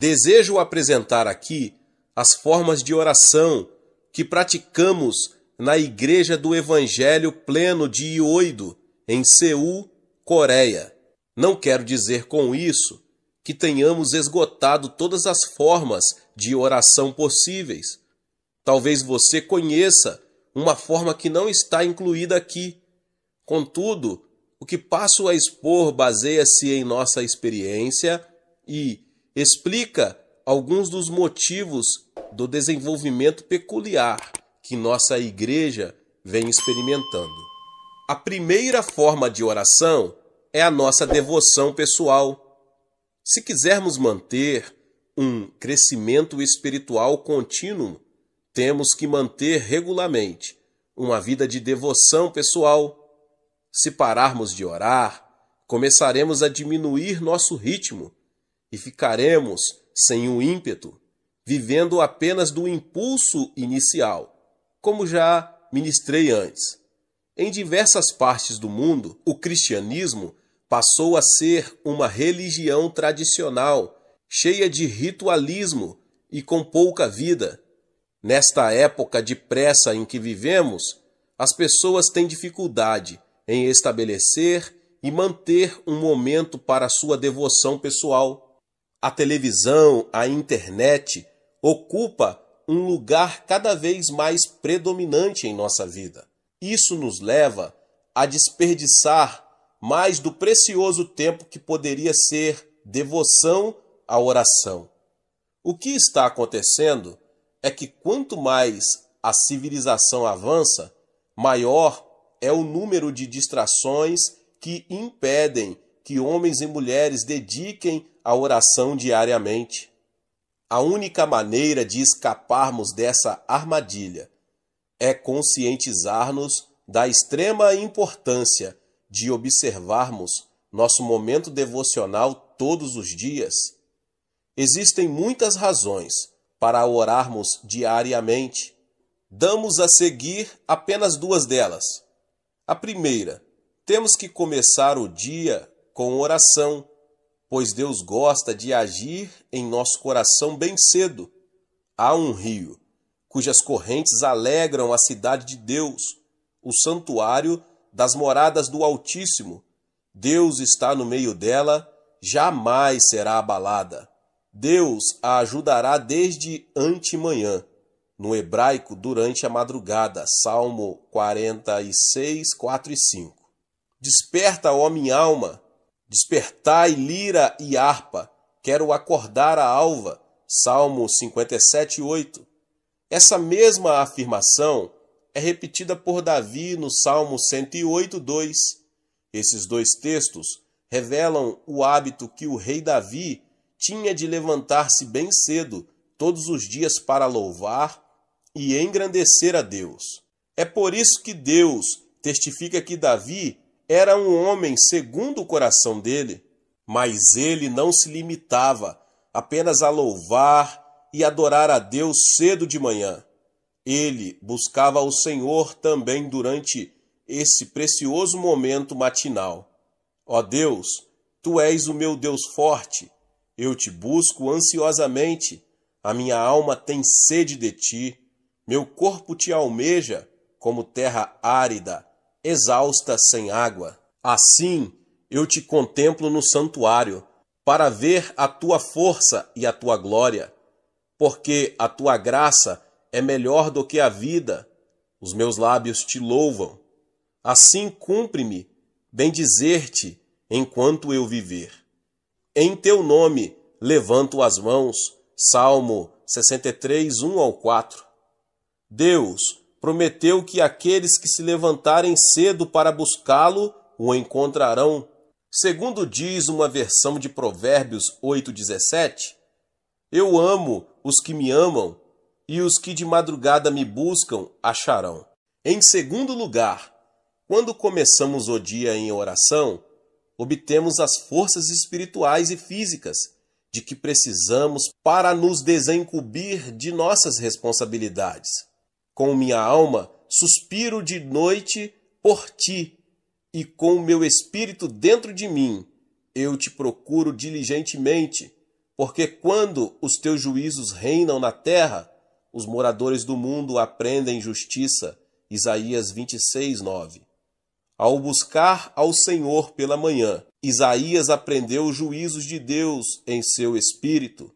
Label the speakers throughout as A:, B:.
A: Desejo apresentar aqui as formas de oração que praticamos na Igreja do Evangelho Pleno de Ioido, em Seul, Coreia. Não quero dizer com isso que tenhamos esgotado todas as formas de oração possíveis. Talvez você conheça uma forma que não está incluída aqui. Contudo, o que passo a expor baseia-se em nossa experiência e, explica alguns dos motivos do desenvolvimento peculiar que nossa igreja vem experimentando. A primeira forma de oração é a nossa devoção pessoal. Se quisermos manter um crescimento espiritual contínuo, temos que manter regularmente uma vida de devoção pessoal. Se pararmos de orar, começaremos a diminuir nosso ritmo e ficaremos sem o ímpeto, vivendo apenas do impulso inicial, como já ministrei antes. Em diversas partes do mundo, o cristianismo passou a ser uma religião tradicional, cheia de ritualismo e com pouca vida. Nesta época de pressa em que vivemos, as pessoas têm dificuldade em estabelecer e manter um momento para sua devoção pessoal. A televisão, a internet ocupa um lugar cada vez mais predominante em nossa vida. Isso nos leva a desperdiçar mais do precioso tempo que poderia ser devoção à oração. O que está acontecendo é que quanto mais a civilização avança, maior é o número de distrações que impedem que homens e mulheres dediquem a oração diariamente. A única maneira de escaparmos dessa armadilha é conscientizar-nos da extrema importância de observarmos nosso momento devocional todos os dias. Existem muitas razões para orarmos diariamente. Damos a seguir apenas duas delas. A primeira, temos que começar o dia com oração pois Deus gosta de agir em nosso coração bem cedo. Há um rio, cujas correntes alegram a cidade de Deus, o santuário das moradas do Altíssimo. Deus está no meio dela, jamais será abalada. Deus a ajudará desde antemanhã, no hebraico durante a madrugada. Salmo 46, 4 e 5. Desperta, ó minha alma, Despertai lira e harpa, quero acordar a alva. Salmo 57, 8. Essa mesma afirmação é repetida por Davi no Salmo 108, 2. Esses dois textos revelam o hábito que o rei Davi tinha de levantar-se bem cedo todos os dias para louvar e engrandecer a Deus. É por isso que Deus testifica que Davi era um homem segundo o coração dele, mas ele não se limitava apenas a louvar e adorar a Deus cedo de manhã. Ele buscava o Senhor também durante esse precioso momento matinal. Ó Deus, tu és o meu Deus forte, eu te busco ansiosamente, a minha alma tem sede de ti, meu corpo te almeja como terra árida exausta sem água. Assim eu te contemplo no santuário, para ver a tua força e a tua glória, porque a tua graça é melhor do que a vida. Os meus lábios te louvam. Assim cumpre-me bendizer-te enquanto eu viver. Em teu nome levanto as mãos. Salmo 63, 1 ao 4. Deus, prometeu que aqueles que se levantarem cedo para buscá-lo o encontrarão. Segundo diz uma versão de Provérbios 8,17, Eu amo os que me amam, e os que de madrugada me buscam acharão. Em segundo lugar, quando começamos o dia em oração, obtemos as forças espirituais e físicas de que precisamos para nos desencubir de nossas responsabilidades. Com minha alma suspiro de noite por ti, e com o meu espírito dentro de mim eu te procuro diligentemente, porque quando os teus juízos reinam na terra, os moradores do mundo aprendem justiça. Isaías 26, 9. Ao buscar ao Senhor pela manhã, Isaías aprendeu os juízos de Deus em seu espírito.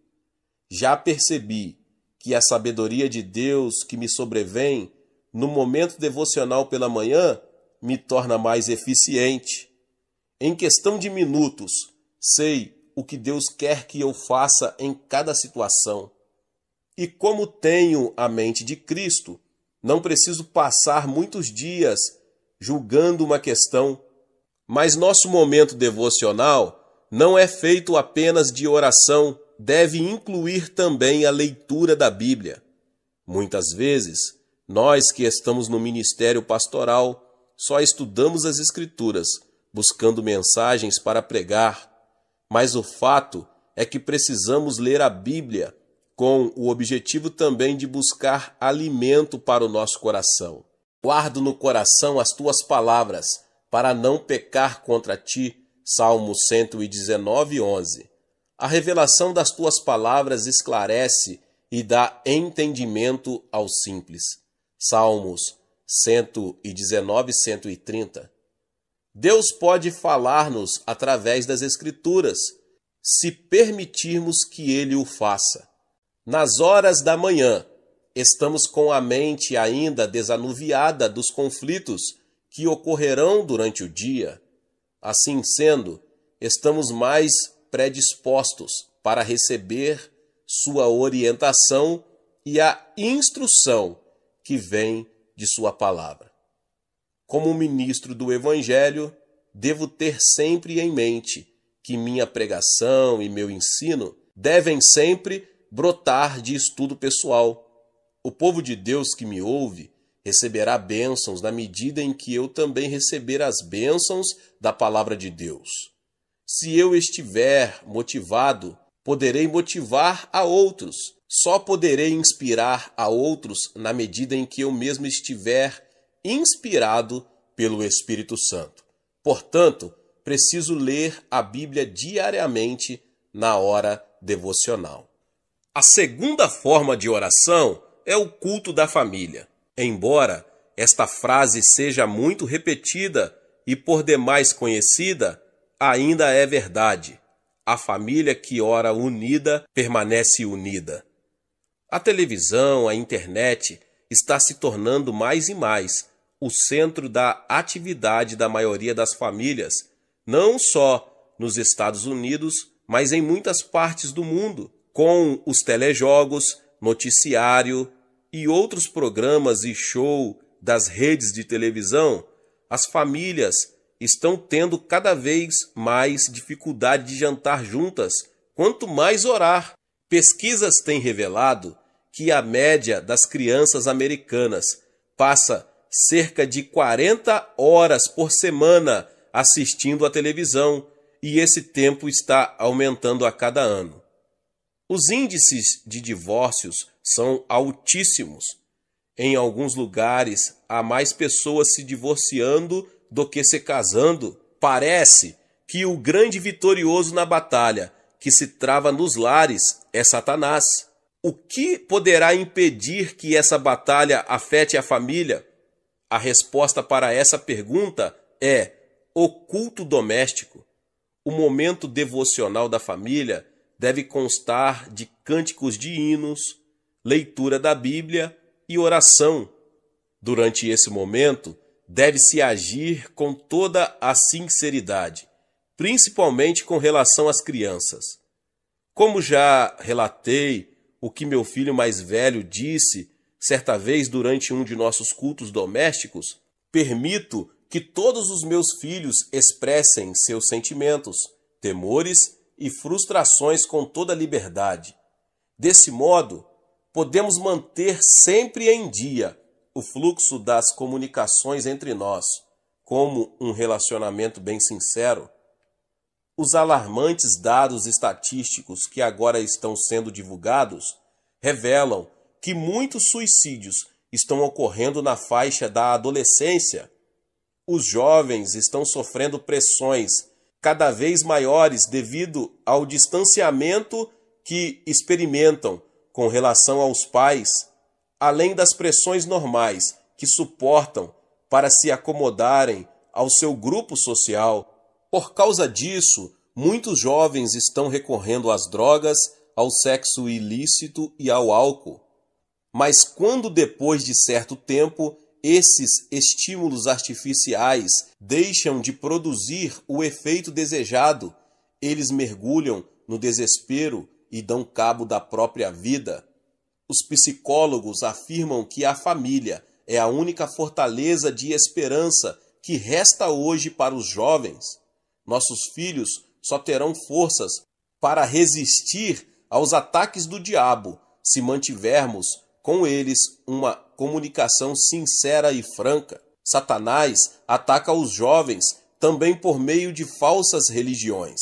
A: Já percebi que a sabedoria de Deus que me sobrevém no momento devocional pela manhã me torna mais eficiente. Em questão de minutos, sei o que Deus quer que eu faça em cada situação. E como tenho a mente de Cristo, não preciso passar muitos dias julgando uma questão. Mas nosso momento devocional não é feito apenas de oração, deve incluir também a leitura da Bíblia. Muitas vezes, nós que estamos no ministério pastoral só estudamos as Escrituras, buscando mensagens para pregar, mas o fato é que precisamos ler a Bíblia com o objetivo também de buscar alimento para o nosso coração. Guardo no coração as tuas palavras, para não pecar contra ti. Salmo 119, 11 a revelação das tuas palavras esclarece e dá entendimento aos simples. Salmos 119, 130. Deus pode falar-nos através das Escrituras, se permitirmos que Ele o faça. Nas horas da manhã, estamos com a mente ainda desanuviada dos conflitos que ocorrerão durante o dia. Assim sendo, estamos mais predispostos para receber sua orientação e a instrução que vem de sua palavra. Como ministro do Evangelho, devo ter sempre em mente que minha pregação e meu ensino devem sempre brotar de estudo pessoal. O povo de Deus que me ouve receberá bênçãos na medida em que eu também receber as bênçãos da palavra de Deus. Se eu estiver motivado, poderei motivar a outros. Só poderei inspirar a outros na medida em que eu mesmo estiver inspirado pelo Espírito Santo. Portanto, preciso ler a Bíblia diariamente na hora devocional. A segunda forma de oração é o culto da família. Embora esta frase seja muito repetida e por demais conhecida, ainda é verdade. A família que ora unida permanece unida. A televisão, a internet está se tornando mais e mais o centro da atividade da maioria das famílias, não só nos Estados Unidos, mas em muitas partes do mundo, com os telejogos, noticiário e outros programas e show das redes de televisão, as famílias estão tendo cada vez mais dificuldade de jantar juntas, quanto mais orar. Pesquisas têm revelado que a média das crianças americanas passa cerca de 40 horas por semana assistindo à televisão e esse tempo está aumentando a cada ano. Os índices de divórcios são altíssimos. Em alguns lugares, há mais pessoas se divorciando do que se casando, parece que o grande vitorioso na batalha que se trava nos lares é Satanás. O que poderá impedir que essa batalha afete a família? A resposta para essa pergunta é o culto doméstico. O momento devocional da família deve constar de cânticos de hinos, leitura da Bíblia e oração. Durante esse momento, deve-se agir com toda a sinceridade, principalmente com relação às crianças. Como já relatei o que meu filho mais velho disse certa vez durante um de nossos cultos domésticos, permito que todos os meus filhos expressem seus sentimentos, temores e frustrações com toda liberdade. Desse modo, podemos manter sempre em dia o fluxo das comunicações entre nós como um relacionamento bem sincero, os alarmantes dados estatísticos que agora estão sendo divulgados revelam que muitos suicídios estão ocorrendo na faixa da adolescência. Os jovens estão sofrendo pressões cada vez maiores devido ao distanciamento que experimentam com relação aos pais além das pressões normais que suportam para se acomodarem ao seu grupo social. Por causa disso, muitos jovens estão recorrendo às drogas, ao sexo ilícito e ao álcool. Mas quando depois de certo tempo esses estímulos artificiais deixam de produzir o efeito desejado, eles mergulham no desespero e dão cabo da própria vida. Os psicólogos afirmam que a família é a única fortaleza de esperança que resta hoje para os jovens. Nossos filhos só terão forças para resistir aos ataques do diabo se mantivermos com eles uma comunicação sincera e franca. Satanás ataca os jovens também por meio de falsas religiões.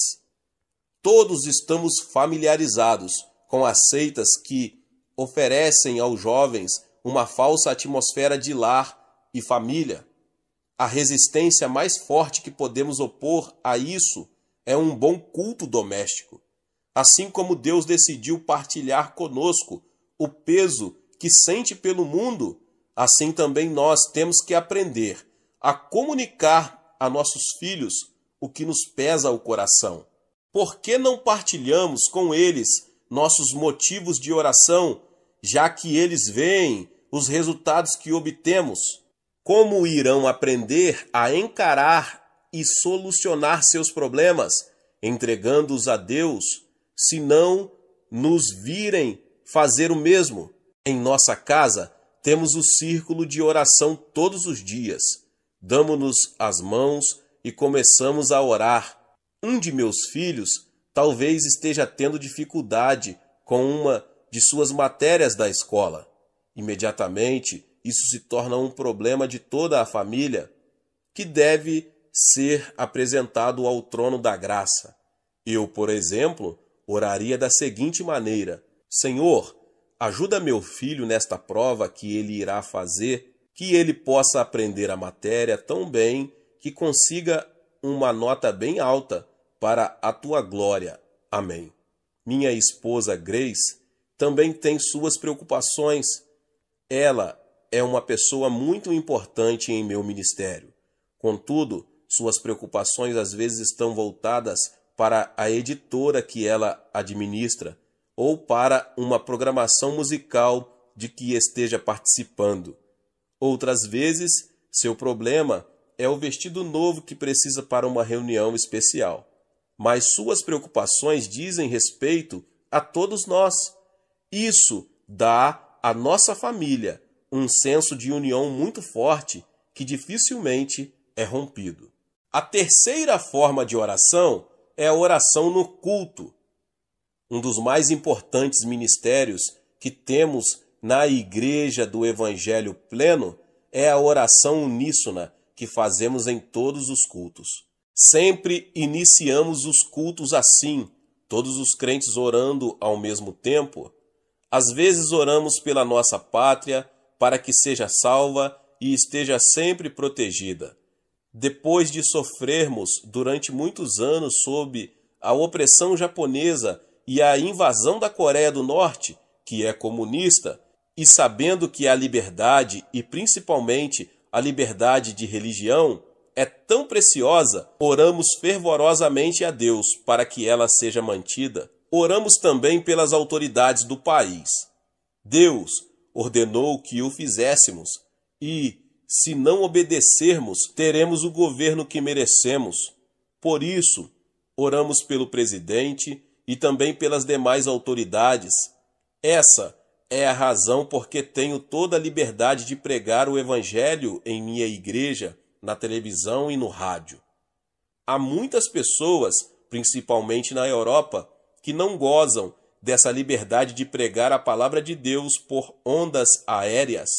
A: Todos estamos familiarizados com as seitas que oferecem aos jovens uma falsa atmosfera de lar e família. A resistência mais forte que podemos opor a isso é um bom culto doméstico. Assim como Deus decidiu partilhar conosco o peso que sente pelo mundo, assim também nós temos que aprender a comunicar a nossos filhos o que nos pesa o coração. Por que não partilhamos com eles nossos motivos de oração já que eles veem os resultados que obtemos. Como irão aprender a encarar e solucionar seus problemas, entregando-os a Deus, se não nos virem fazer o mesmo? Em nossa casa, temos o círculo de oração todos os dias. Damos-nos as mãos e começamos a orar. Um de meus filhos talvez esteja tendo dificuldade com uma de suas matérias da escola. Imediatamente, isso se torna um problema de toda a família, que deve ser apresentado ao trono da graça. Eu, por exemplo, oraria da seguinte maneira: Senhor, ajuda meu filho nesta prova que ele irá fazer, que ele possa aprender a matéria tão bem que consiga uma nota bem alta para a tua glória. Amém. Minha esposa Grace também tem suas preocupações. Ela é uma pessoa muito importante em meu ministério. Contudo, suas preocupações às vezes estão voltadas para a editora que ela administra ou para uma programação musical de que esteja participando. Outras vezes, seu problema é o vestido novo que precisa para uma reunião especial. Mas suas preocupações dizem respeito a todos nós. Isso dá à nossa família um senso de união muito forte que dificilmente é rompido. A terceira forma de oração é a oração no culto, um dos mais importantes ministérios que temos na Igreja do Evangelho Pleno é a oração uníssona que fazemos em todos os cultos. Sempre iniciamos os cultos assim, todos os crentes orando ao mesmo tempo às vezes oramos pela nossa pátria para que seja salva e esteja sempre protegida. Depois de sofrermos durante muitos anos sob a opressão japonesa e a invasão da Coreia do Norte, que é comunista, e sabendo que a liberdade e principalmente a liberdade de religião é tão preciosa, oramos fervorosamente a Deus para que ela seja mantida oramos também pelas autoridades do país. Deus ordenou que o fizéssemos e, se não obedecermos, teremos o governo que merecemos. Por isso, oramos pelo presidente e também pelas demais autoridades. Essa é a razão porque tenho toda a liberdade de pregar o Evangelho em minha igreja, na televisão e no rádio. Há muitas pessoas, principalmente na Europa, que não gozam dessa liberdade de pregar a palavra de Deus por ondas aéreas.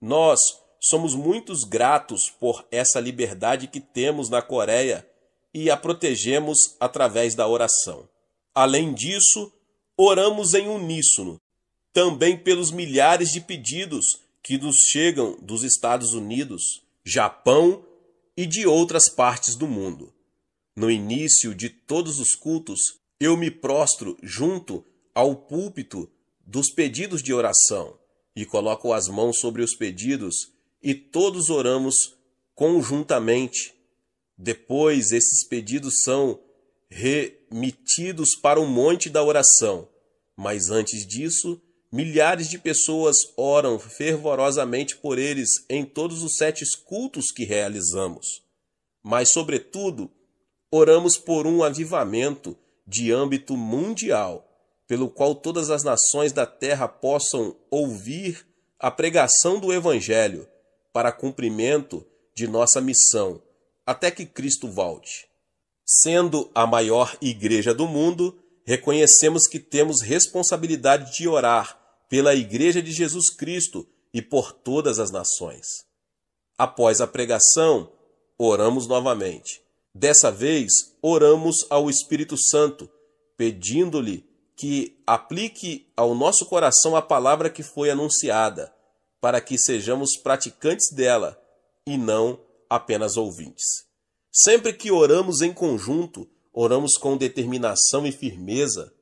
A: Nós somos muitos gratos por essa liberdade que temos na Coreia e a protegemos através da oração. Além disso, oramos em uníssono também pelos milhares de pedidos que nos chegam dos Estados Unidos, Japão e de outras partes do mundo. No início de todos os cultos, eu me prostro junto ao púlpito dos pedidos de oração e coloco as mãos sobre os pedidos e todos oramos conjuntamente. Depois, esses pedidos são remitidos para o monte da oração. Mas antes disso, milhares de pessoas oram fervorosamente por eles em todos os sete cultos que realizamos. Mas, sobretudo, oramos por um avivamento de âmbito mundial, pelo qual todas as nações da terra possam ouvir a pregação do Evangelho para cumprimento de nossa missão, até que Cristo volte. Sendo a maior igreja do mundo, reconhecemos que temos responsabilidade de orar pela Igreja de Jesus Cristo e por todas as nações. Após a pregação, oramos novamente. Dessa vez, oramos ao Espírito Santo, pedindo-lhe que aplique ao nosso coração a palavra que foi anunciada, para que sejamos praticantes dela e não apenas ouvintes. Sempre que oramos em conjunto, oramos com determinação e firmeza.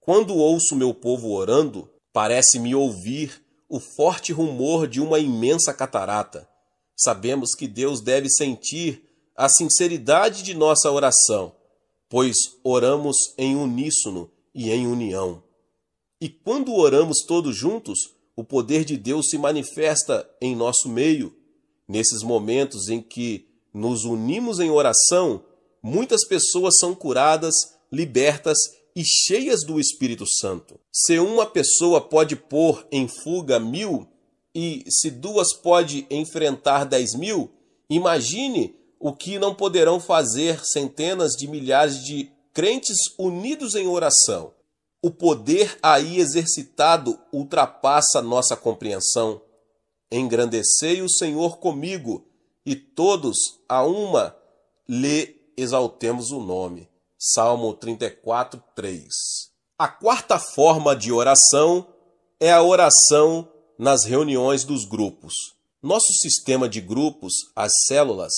A: Quando ouço meu povo orando, parece-me ouvir o forte rumor de uma imensa catarata. Sabemos que Deus deve sentir a sinceridade de nossa oração, pois oramos em uníssono e em união. E quando oramos todos juntos, o poder de Deus se manifesta em nosso meio. Nesses momentos em que nos unimos em oração, muitas pessoas são curadas, libertas e cheias do Espírito Santo. Se uma pessoa pode pôr em fuga mil e se duas pode enfrentar dez mil, imagine o que não poderão fazer centenas de milhares de crentes unidos em oração. O poder aí exercitado ultrapassa nossa compreensão. Engrandecei o Senhor comigo, e todos a uma lhe exaltemos o nome. Salmo 34, 3. A quarta forma de oração é a oração nas reuniões dos grupos. Nosso sistema de grupos, as células,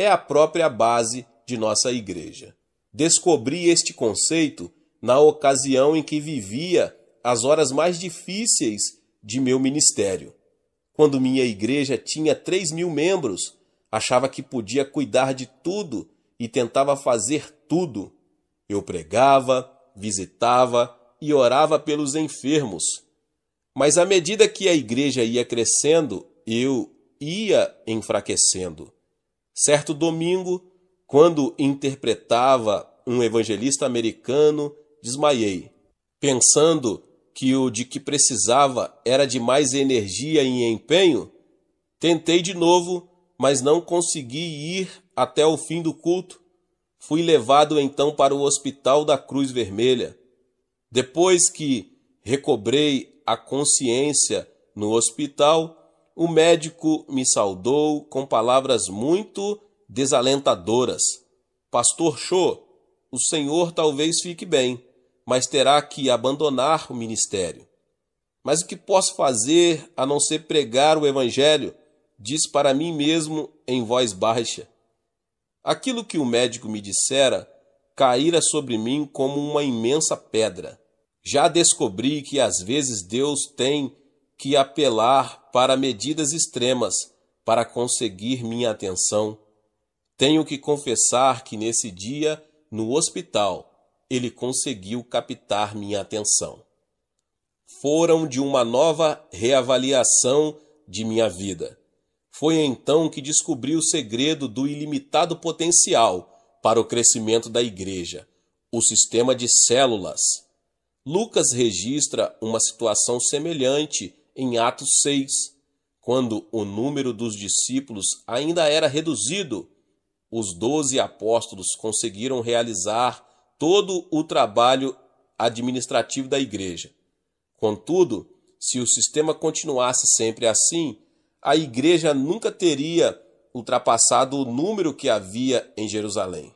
A: é a própria base de nossa igreja. Descobri este conceito na ocasião em que vivia as horas mais difíceis de meu ministério. Quando minha igreja tinha 3 mil membros, achava que podia cuidar de tudo e tentava fazer tudo. Eu pregava, visitava e orava pelos enfermos. Mas à medida que a igreja ia crescendo, eu ia enfraquecendo. Certo domingo, quando interpretava um evangelista americano, desmaiei, pensando que o de que precisava era de mais energia e empenho. Tentei de novo, mas não consegui ir até o fim do culto. Fui levado então para o Hospital da Cruz Vermelha. Depois que recobrei a consciência no hospital, o médico me saudou com palavras muito desalentadoras. Pastor Cho, o senhor talvez fique bem, mas terá que abandonar o ministério. Mas o que posso fazer a não ser pregar o evangelho? Disse para mim mesmo em voz baixa. Aquilo que o médico me dissera caíra sobre mim como uma imensa pedra. Já descobri que às vezes Deus tem que apelar para medidas extremas para conseguir minha atenção. Tenho que confessar que nesse dia, no hospital, ele conseguiu captar minha atenção. Foram de uma nova reavaliação de minha vida. Foi então que descobri o segredo do ilimitado potencial para o crescimento da igreja, o sistema de células. Lucas registra uma situação semelhante em Atos 6, quando o número dos discípulos ainda era reduzido, os doze apóstolos conseguiram realizar todo o trabalho administrativo da igreja. Contudo, se o sistema continuasse sempre assim, a igreja nunca teria ultrapassado o número que havia em Jerusalém.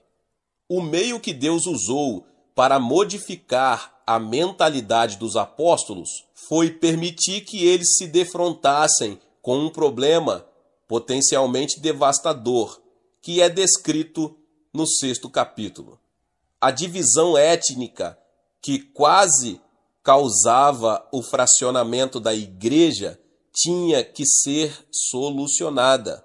A: O meio que Deus usou para modificar a mentalidade dos apóstolos foi permitir que eles se defrontassem com um problema potencialmente devastador, que é descrito no sexto capítulo. A divisão étnica que quase causava o fracionamento da igreja tinha que ser solucionada.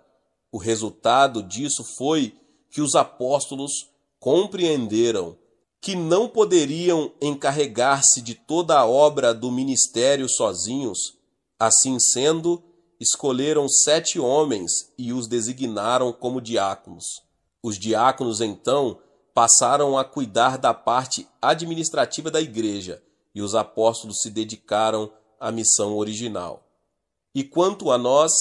A: O resultado disso foi que os apóstolos compreenderam que não poderiam encarregar-se de toda a obra do ministério sozinhos. Assim sendo, escolheram sete homens e os designaram como diáconos. Os diáconos, então, passaram a cuidar da parte administrativa da igreja e os apóstolos se dedicaram à missão original. E quanto a nós,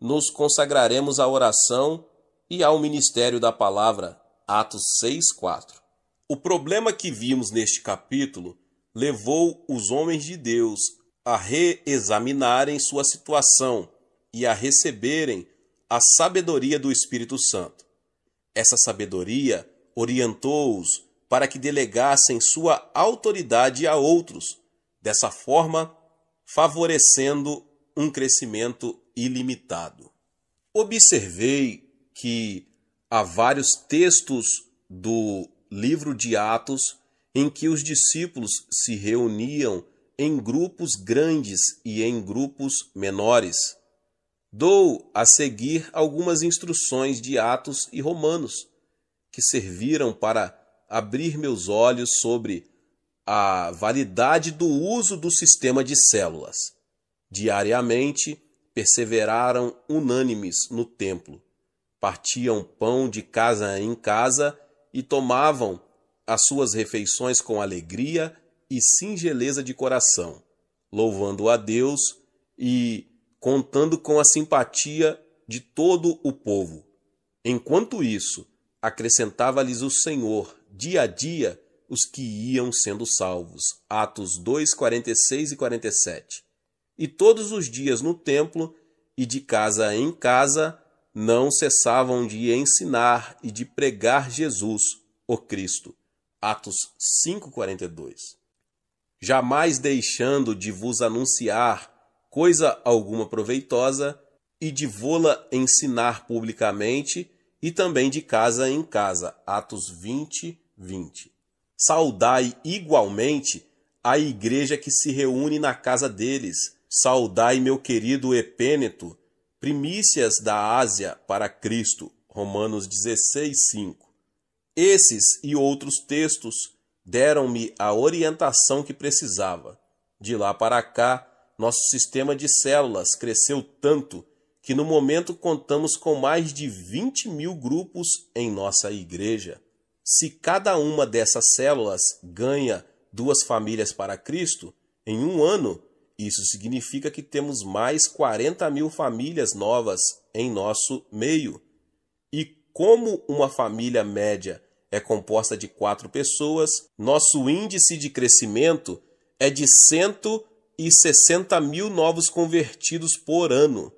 A: nos consagraremos à oração e ao ministério da palavra. Atos 6, 4. O problema que vimos neste capítulo levou os homens de Deus a reexaminarem sua situação e a receberem a sabedoria do Espírito Santo. Essa sabedoria orientou-os para que delegassem sua autoridade a outros, dessa forma, favorecendo um crescimento ilimitado. Observei que há vários textos do livro de Atos, em que os discípulos se reuniam em grupos grandes e em grupos menores. Dou a seguir algumas instruções de Atos e Romanos, que serviram para abrir meus olhos sobre a validade do uso do sistema de células. Diariamente perseveraram unânimes no templo, partiam pão de casa em casa e tomavam as suas refeições com alegria e singeleza de coração, louvando a Deus e contando com a simpatia de todo o povo. Enquanto isso, acrescentava-lhes o Senhor, dia a dia, os que iam sendo salvos. Atos 2, 46 e 47. E todos os dias no templo e de casa em casa não cessavam de ensinar e de pregar Jesus, o Cristo. Atos 5:42. Jamais deixando de vos anunciar coisa alguma proveitosa e de vô-la ensinar publicamente e também de casa em casa. Atos 20, 20. Saudai igualmente a igreja que se reúne na casa deles. Saudai meu querido Epêneto, Primícias da Ásia para Cristo, Romanos 16, 5. Esses e outros textos deram-me a orientação que precisava. De lá para cá, nosso sistema de células cresceu tanto que no momento contamos com mais de 20 mil grupos em nossa igreja. Se cada uma dessas células ganha duas famílias para Cristo, em um ano isso significa que temos mais 40 mil famílias novas em nosso meio. E como uma família média é composta de quatro pessoas, nosso índice de crescimento é de 160 mil novos convertidos por ano.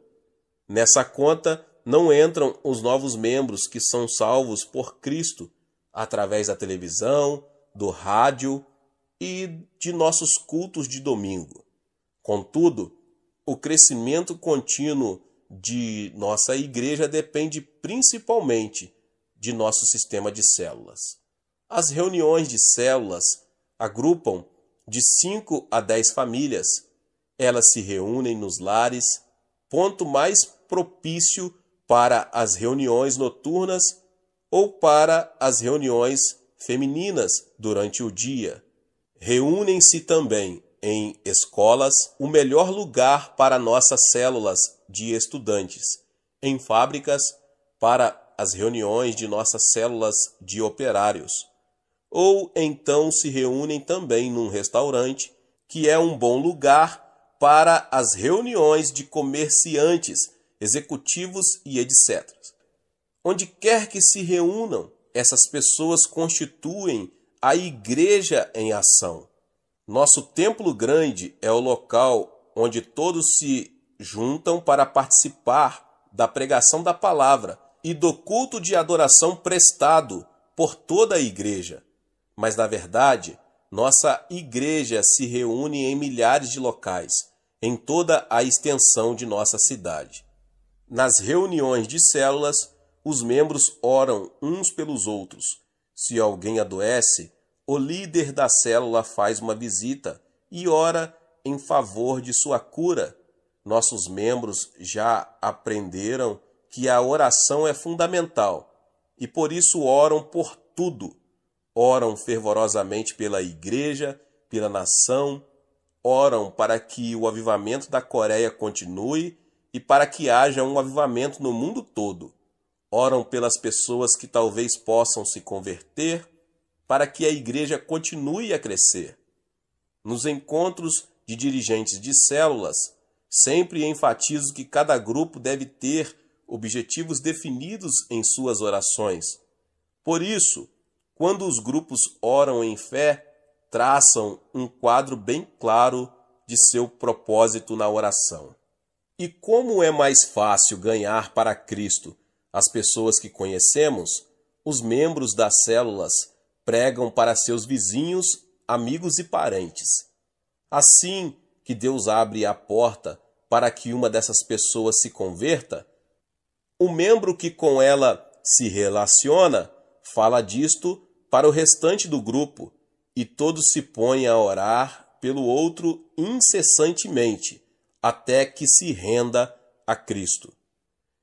A: Nessa conta não entram os novos membros que são salvos por Cristo através da televisão, do rádio e de nossos cultos de domingo. Contudo, o crescimento contínuo de nossa igreja depende principalmente de nosso sistema de células. As reuniões de células agrupam de 5 a 10 famílias. Elas se reúnem nos lares, ponto mais propício para as reuniões noturnas ou para as reuniões femininas durante o dia. Reúnem-se também em escolas, o melhor lugar para nossas células de estudantes, em fábricas, para as reuniões de nossas células de operários, ou então se reúnem também num restaurante, que é um bom lugar para as reuniões de comerciantes, executivos e etc. Onde quer que se reúnam, essas pessoas constituem a igreja em ação. Nosso templo grande é o local onde todos se juntam para participar da pregação da palavra e do culto de adoração prestado por toda a igreja. Mas, na verdade, nossa igreja se reúne em milhares de locais, em toda a extensão de nossa cidade. Nas reuniões de células, os membros oram uns pelos outros. Se alguém adoece, o líder da célula faz uma visita e ora em favor de sua cura. Nossos membros já aprenderam que a oração é fundamental e por isso oram por tudo. Oram fervorosamente pela igreja, pela nação, oram para que o avivamento da Coreia continue e para que haja um avivamento no mundo todo. Oram pelas pessoas que talvez possam se converter para que a igreja continue a crescer. Nos encontros de dirigentes de células, sempre enfatizo que cada grupo deve ter objetivos definidos em suas orações. Por isso, quando os grupos oram em fé, traçam um quadro bem claro de seu propósito na oração. E como é mais fácil ganhar para Cristo as pessoas que conhecemos, os membros das células pregam para seus vizinhos, amigos e parentes. Assim que Deus abre a porta para que uma dessas pessoas se converta, o membro que com ela se relaciona fala disto para o restante do grupo e todos se põem a orar pelo outro incessantemente até que se renda a Cristo.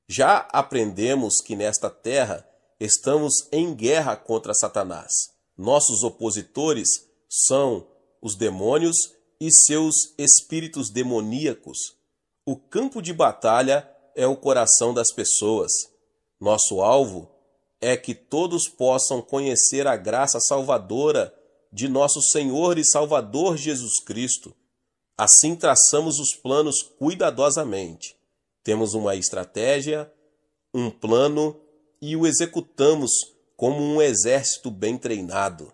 A: Já aprendemos que nesta terra estamos em guerra contra Satanás. Nossos opositores são os demônios e seus espíritos demoníacos. O campo de batalha é o coração das pessoas. Nosso alvo é que todos possam conhecer a graça salvadora de nosso Senhor e Salvador Jesus Cristo. Assim traçamos os planos cuidadosamente. Temos uma estratégia, um plano e o executamos como um exército bem treinado.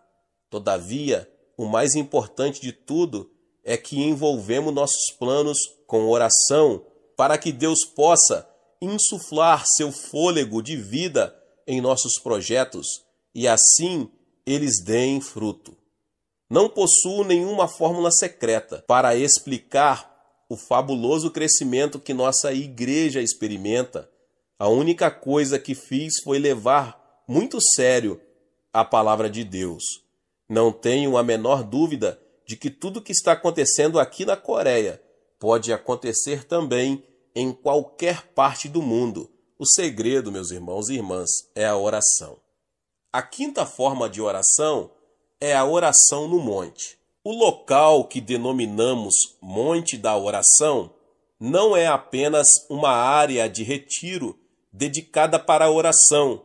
A: Todavia, o mais importante de tudo é que envolvemos nossos planos com oração para que Deus possa insuflar seu fôlego de vida em nossos projetos e assim eles deem fruto. Não possuo nenhuma fórmula secreta para explicar o fabuloso crescimento que nossa igreja experimenta. A única coisa que fiz foi levar muito sério a palavra de Deus. Não tenho a menor dúvida de que tudo o que está acontecendo aqui na Coreia pode acontecer também em qualquer parte do mundo. O segredo, meus irmãos e irmãs, é a oração. A quinta forma de oração é a oração no monte. O local que denominamos Monte da Oração não é apenas uma área de retiro dedicada para a oração,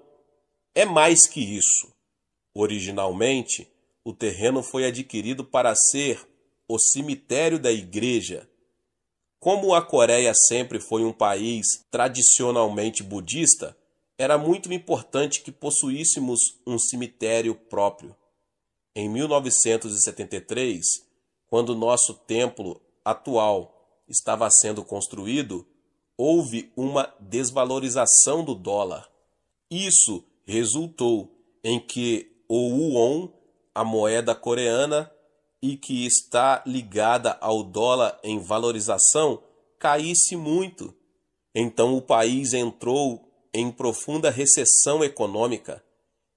A: é mais que isso. Originalmente, o terreno foi adquirido para ser o cemitério da igreja. Como a Coreia sempre foi um país tradicionalmente budista, era muito importante que possuíssemos um cemitério próprio. Em 1973, quando nosso templo atual estava sendo construído, houve uma desvalorização do dólar. Isso resultou em que o won, a moeda coreana, e que está ligada ao dólar em valorização, caísse muito. Então o país entrou em profunda recessão econômica.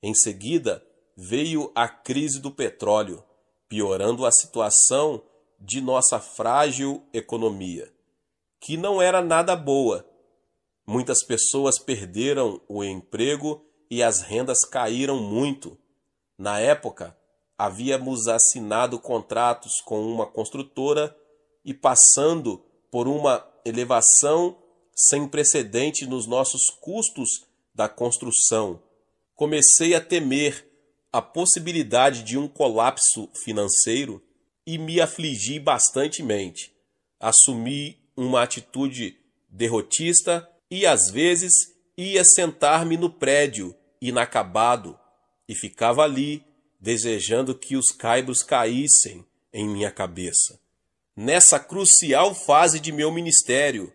A: Em seguida, veio a crise do petróleo, piorando a situação de nossa frágil economia, que não era nada boa. Muitas pessoas perderam o emprego e as rendas caíram muito. Na época, havíamos assinado contratos com uma construtora e passando por uma elevação sem precedente nos nossos custos da construção. Comecei a temer a possibilidade de um colapso financeiro e me afligi bastantemente. Assumi uma atitude derrotista e às vezes ia sentar-me no prédio inacabado e ficava ali, desejando que os caibros caíssem em minha cabeça. Nessa crucial fase de meu ministério,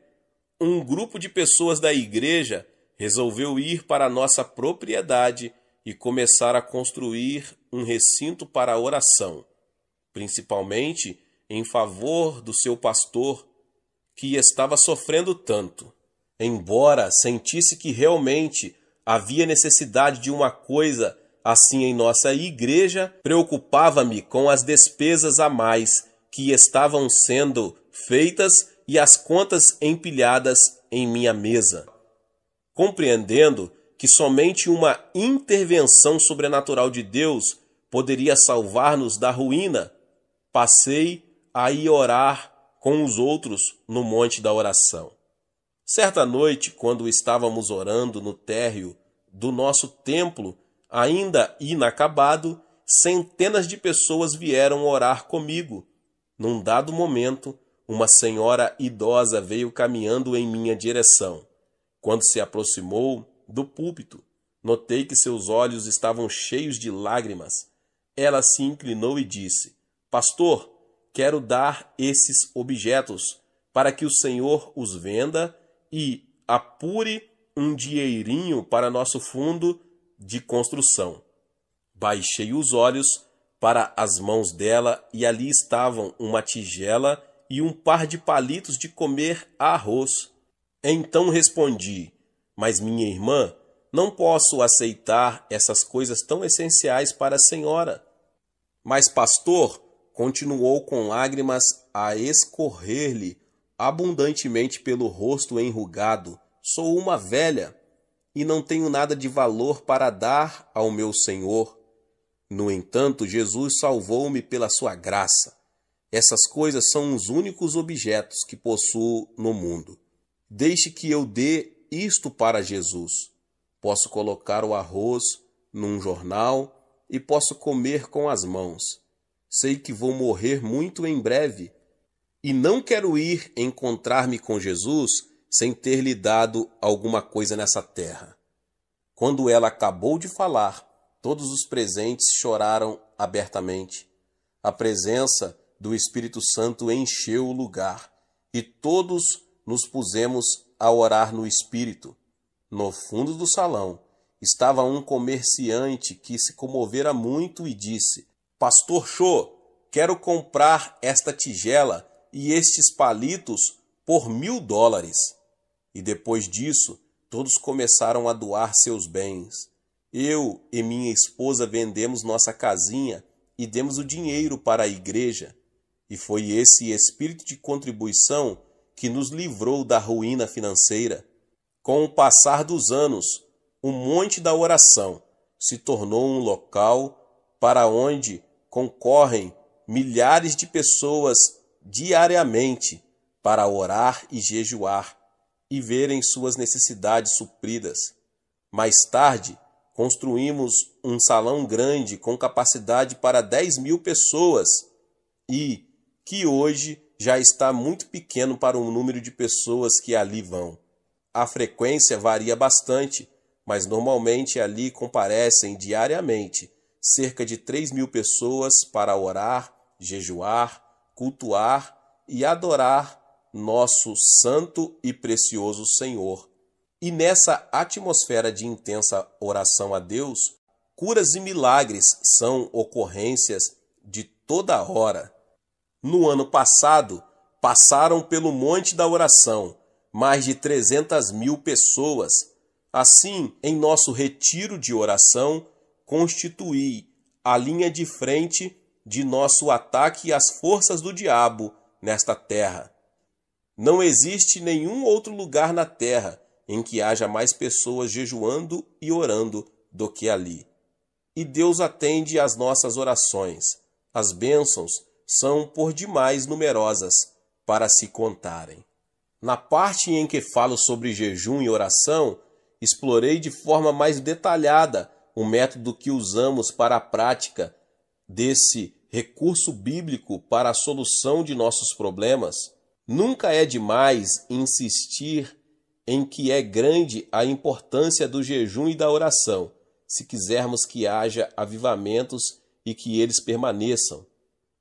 A: um grupo de pessoas da igreja resolveu ir para nossa propriedade e começar a construir um recinto para oração, principalmente em favor do seu pastor, que estava sofrendo tanto. Embora sentisse que realmente Havia necessidade de uma coisa assim em nossa igreja, preocupava-me com as despesas a mais que estavam sendo feitas e as contas empilhadas em minha mesa. Compreendendo que somente uma intervenção sobrenatural de Deus poderia salvar-nos da ruína, passei a ir orar com os outros no monte da oração. Certa noite, quando estávamos orando no térreo do nosso templo, ainda inacabado, centenas de pessoas vieram orar comigo. Num dado momento, uma senhora idosa veio caminhando em minha direção. Quando se aproximou do púlpito, notei que seus olhos estavam cheios de lágrimas. Ela se inclinou e disse: Pastor, quero dar esses objetos para que o Senhor os venda e apure um dinheirinho para nosso fundo de construção. Baixei os olhos para as mãos dela e ali estavam uma tigela e um par de palitos de comer arroz. Então respondi: Mas minha irmã, não posso aceitar essas coisas tão essenciais para a senhora. Mas pastor continuou com lágrimas a escorrer-lhe abundantemente pelo rosto enrugado. Sou uma velha e não tenho nada de valor para dar ao meu Senhor. No entanto, Jesus salvou-me pela sua graça. Essas coisas são os únicos objetos que possuo no mundo. Deixe que eu dê isto para Jesus. Posso colocar o arroz num jornal e posso comer com as mãos. Sei que vou morrer muito em breve e não quero ir encontrar-me com Jesus sem ter-lhe dado alguma coisa nessa terra. Quando ela acabou de falar, todos os presentes choraram abertamente. A presença do Espírito Santo encheu o lugar e todos nos pusemos a orar no Espírito. No fundo do salão estava um comerciante que se comovera muito e disse: Pastor Cho, quero comprar esta tigela e estes palitos por mil dólares. E depois disso, todos começaram a doar seus bens. Eu e minha esposa vendemos nossa casinha e demos o dinheiro para a igreja. E foi esse espírito de contribuição que nos livrou da ruína financeira. Com o passar dos anos, o Monte da Oração se tornou um local para onde concorrem milhares de pessoas diariamente para orar e jejuar e verem suas necessidades supridas. Mais tarde, construímos um salão grande com capacidade para 10 mil pessoas e que hoje já está muito pequeno para o número de pessoas que ali vão. A frequência varia bastante, mas normalmente ali comparecem diariamente cerca de 3 mil pessoas para orar, jejuar cultuar e adorar nosso santo e precioso Senhor. E nessa atmosfera de intensa oração a Deus, curas e milagres são ocorrências de toda hora. No ano passado, passaram pelo Monte da Oração mais de 300 mil pessoas. Assim, em nosso retiro de oração, constituí a linha de frente de nosso ataque às forças do diabo nesta terra. Não existe nenhum outro lugar na terra em que haja mais pessoas jejuando e orando do que ali. E Deus atende às nossas orações. As bênçãos são por demais numerosas para se contarem. Na parte em que falo sobre jejum e oração, explorei de forma mais detalhada o método que usamos para a prática desse recurso bíblico para a solução de nossos problemas, nunca é demais insistir em que é grande a importância do jejum e da oração, se quisermos que haja avivamentos e que eles permaneçam.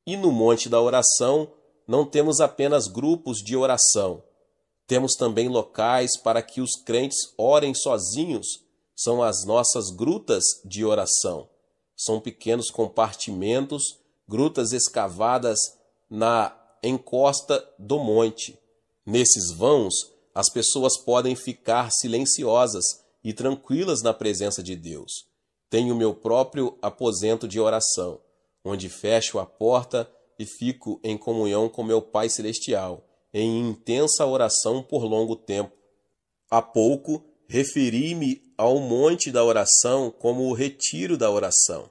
A: E no Monte da Oração, não temos apenas grupos de oração. Temos também locais para que os crentes orem sozinhos. São as nossas grutas de oração. São pequenos compartimentos grutas escavadas na encosta do monte. Nesses vãos, as pessoas podem ficar silenciosas e tranquilas na presença de Deus. Tenho meu próprio aposento de oração, onde fecho a porta e fico em comunhão com meu Pai Celestial, em intensa oração por longo tempo. Há pouco referi-me ao monte da oração como o retiro da oração.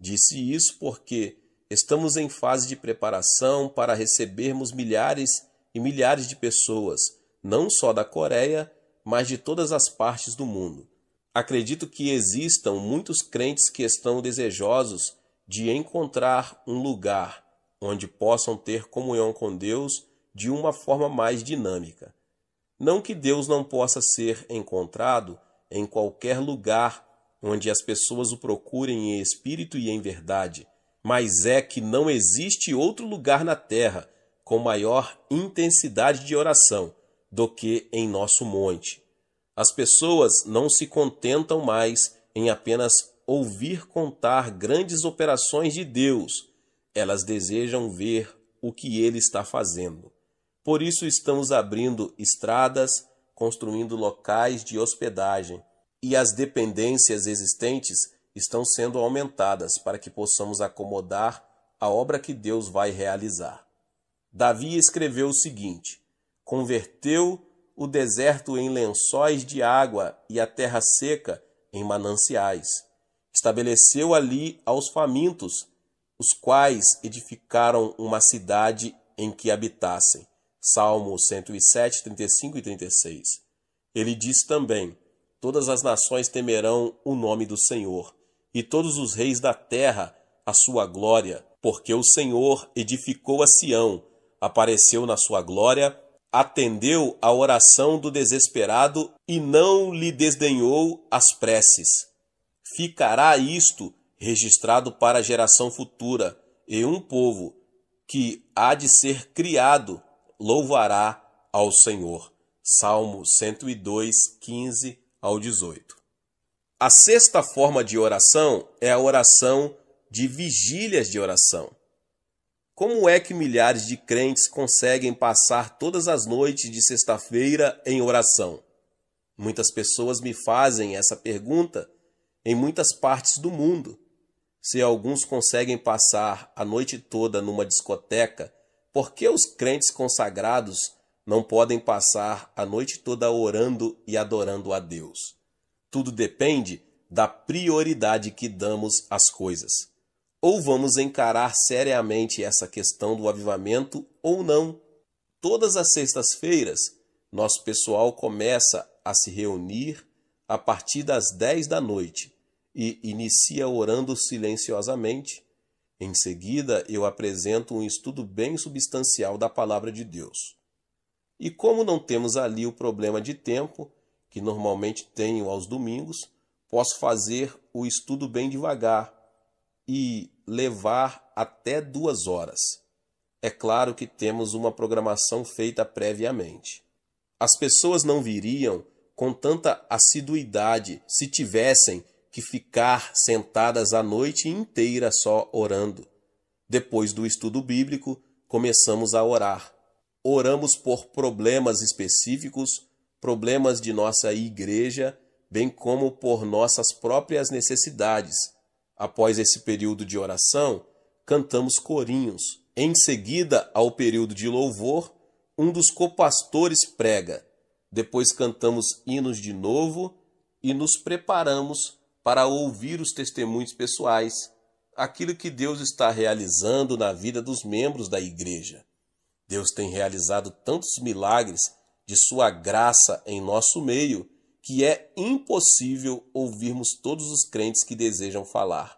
A: Disse isso porque Estamos em fase de preparação para recebermos milhares e milhares de pessoas, não só da Coreia, mas de todas as partes do mundo. Acredito que existam muitos crentes que estão desejosos de encontrar um lugar onde possam ter comunhão com Deus de uma forma mais dinâmica. Não que Deus não possa ser encontrado em qualquer lugar onde as pessoas o procurem em espírito e em verdade, mas é que não existe outro lugar na terra com maior intensidade de oração do que em nosso monte. As pessoas não se contentam mais em apenas ouvir contar grandes operações de Deus, elas desejam ver o que ele está fazendo. Por isso estamos abrindo estradas, construindo locais de hospedagem, e as dependências existentes estão sendo aumentadas para que possamos acomodar a obra que Deus vai realizar. Davi escreveu o seguinte: Converteu o deserto em lençóis de água e a terra seca em mananciais. Estabeleceu ali aos famintos, os quais edificaram uma cidade em que habitassem. Salmo 107, 35 e 36. Ele diz também: Todas as nações temerão o nome do Senhor e todos os reis da terra a sua glória, porque o Senhor edificou a Sião, apareceu na sua glória, atendeu à oração do desesperado e não lhe desdenhou as preces. Ficará isto registrado para a geração futura, e um povo que há de ser criado louvará ao Senhor. Salmo 102, 15 ao 18. A sexta forma de oração é a oração de vigílias de oração. Como é que milhares de crentes conseguem passar todas as noites de sexta-feira em oração? Muitas pessoas me fazem essa pergunta em muitas partes do mundo. Se alguns conseguem passar a noite toda numa discoteca, por que os crentes consagrados não podem passar a noite toda orando e adorando a Deus? Tudo depende da prioridade que damos às coisas. Ou vamos encarar seriamente essa questão do avivamento ou não. Todas as sextas-feiras, nosso pessoal começa a se reunir a partir das 10 da noite e inicia orando silenciosamente. Em seguida, eu apresento um estudo bem substancial da palavra de Deus. E como não temos ali o problema de tempo, que normalmente tenho aos domingos, posso fazer o estudo bem devagar e levar até duas horas. É claro que temos uma programação feita previamente. As pessoas não viriam com tanta assiduidade se tivessem que ficar sentadas a noite inteira só orando. Depois do estudo bíblico, começamos a orar. Oramos por problemas específicos problemas de nossa igreja, bem como por nossas próprias necessidades. Após esse período de oração, cantamos corinhos. Em seguida ao período de louvor, um dos copastores prega. Depois cantamos hinos de novo e nos preparamos para ouvir os testemunhos pessoais, aquilo que Deus está realizando na vida dos membros da igreja. Deus tem realizado tantos milagres de Sua graça em nosso meio, que é impossível ouvirmos todos os crentes que desejam falar.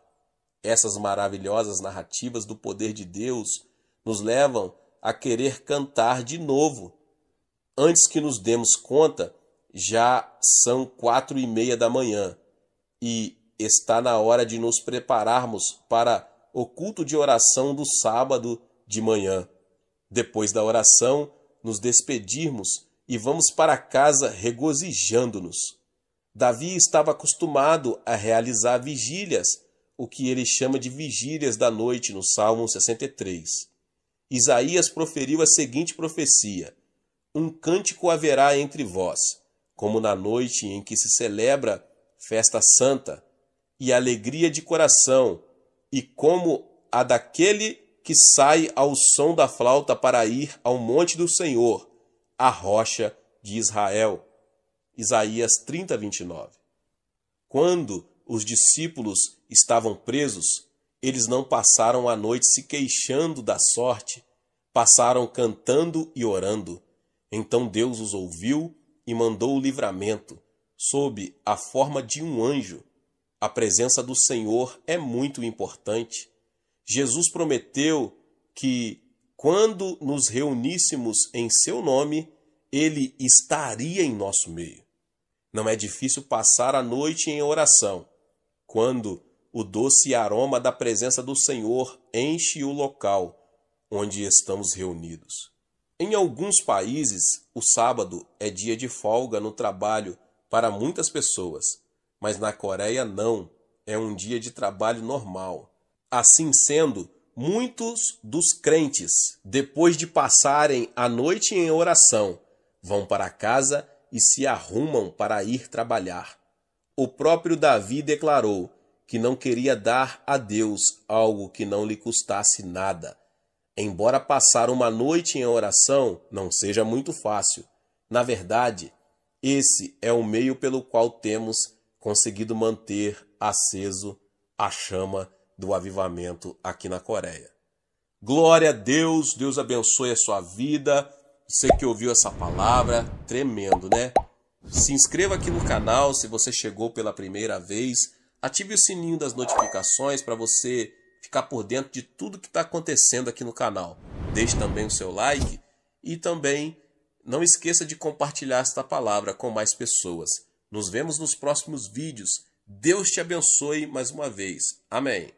A: Essas maravilhosas narrativas do poder de Deus nos levam a querer cantar de novo. Antes que nos demos conta, já são quatro e meia da manhã e está na hora de nos prepararmos para o culto de oração do sábado de manhã. Depois da oração, nos despedirmos e vamos para casa regozijando-nos. Davi estava acostumado a realizar vigílias, o que ele chama de vigílias da noite no Salmo 63. Isaías proferiu a seguinte profecia: Um cântico haverá entre vós, como na noite em que se celebra festa santa, e alegria de coração, e como a daquele que sai ao som da flauta para ir ao monte do Senhor, a rocha de Israel. Isaías 30, 29. Quando os discípulos estavam presos, eles não passaram a noite se queixando da sorte, passaram cantando e orando. Então Deus os ouviu e mandou o livramento, sob a forma de um anjo. A presença do Senhor é muito importante. Jesus prometeu que quando nos reuníssemos em seu nome, ele estaria em nosso meio. Não é difícil passar a noite em oração, quando o doce aroma da presença do Senhor enche o local onde estamos reunidos. Em alguns países, o sábado é dia de folga no trabalho para muitas pessoas, mas na Coreia não, é um dia de trabalho normal. Assim sendo, Muitos dos crentes, depois de passarem a noite em oração, vão para casa e se arrumam para ir trabalhar. O próprio Davi declarou que não queria dar a Deus algo que não lhe custasse nada. Embora passar uma noite em oração não seja muito fácil, na verdade, esse é o meio pelo qual temos conseguido manter aceso a chama do avivamento aqui na Coreia. Glória a Deus, Deus abençoe a sua vida. Você que ouviu essa palavra, tremendo, né? Se inscreva aqui no canal se você chegou pela primeira vez. Ative o sininho das notificações para você ficar por dentro de tudo que está acontecendo aqui no canal. Deixe também o seu like e também não esqueça de compartilhar esta palavra com mais pessoas. Nos vemos nos próximos vídeos. Deus te abençoe mais uma vez. Amém.